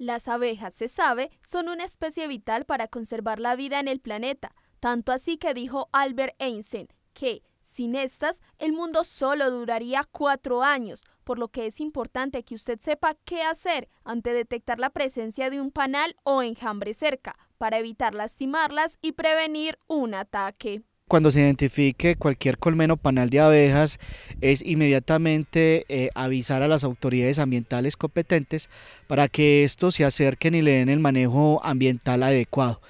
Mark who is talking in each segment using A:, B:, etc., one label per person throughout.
A: Las abejas, se sabe, son una especie vital para conservar la vida en el planeta, tanto así que dijo Albert Einstein que, sin estas, el mundo solo duraría cuatro años, por lo que es importante que usted sepa qué hacer ante detectar la presencia de un panal o enjambre cerca, para evitar lastimarlas y prevenir un ataque
B: cuando se identifique cualquier colmeno panal de abejas, es inmediatamente eh, avisar a las autoridades ambientales competentes para que estos se acerquen y le den el manejo ambiental adecuado.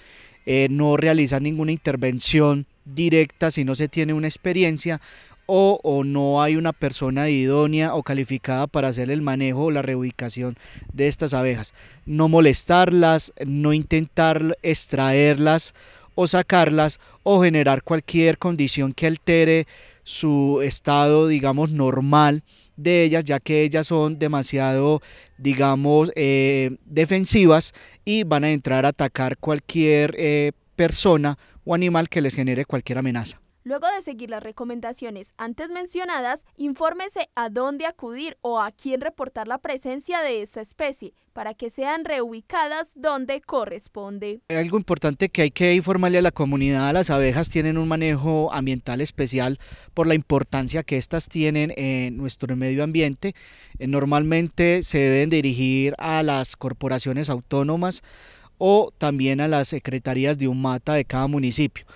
B: Eh, no realizar ninguna intervención directa si no se tiene una experiencia o, o, no hay una persona idónea o calificada para hacer el manejo o la reubicación de estas abejas. No molestarlas, no intentar extraerlas o sacarlas o generar cualquier condición que altere su estado, digamos, normal de ellas, ya que ellas son demasiado, digamos, eh, defensivas y van a entrar a atacar cualquier eh, persona o animal que les genere cualquier amenaza.
A: Luego de seguir las recomendaciones antes mencionadas, infórmese a dónde acudir o a quién reportar la presencia de esta especie para que sean reubicadas donde corresponde.
B: Algo importante que hay que informarle a la comunidad, las abejas tienen un manejo ambiental especial por la importancia que estas tienen en nuestro medio ambiente. Eh, normalmente se deben dirigir a las corporaciones autónomas o también a las secretarías de un mata de cada municipio.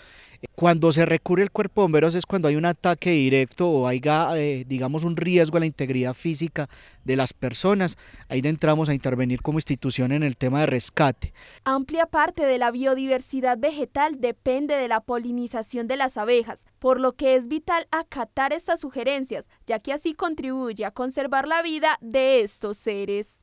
B: Cuando se recurre el cuerpo de es cuando hay un ataque directo o hay, eh, digamos, un riesgo a la integridad física de las personas. Ahí entramos a intervenir como institución en el tema de rescate.
A: Amplia parte de la biodiversidad vegetal depende de la polinización de las abejas, por lo que es vital acatar estas sugerencias, ya que así contribuye a conservar la vida de estos seres.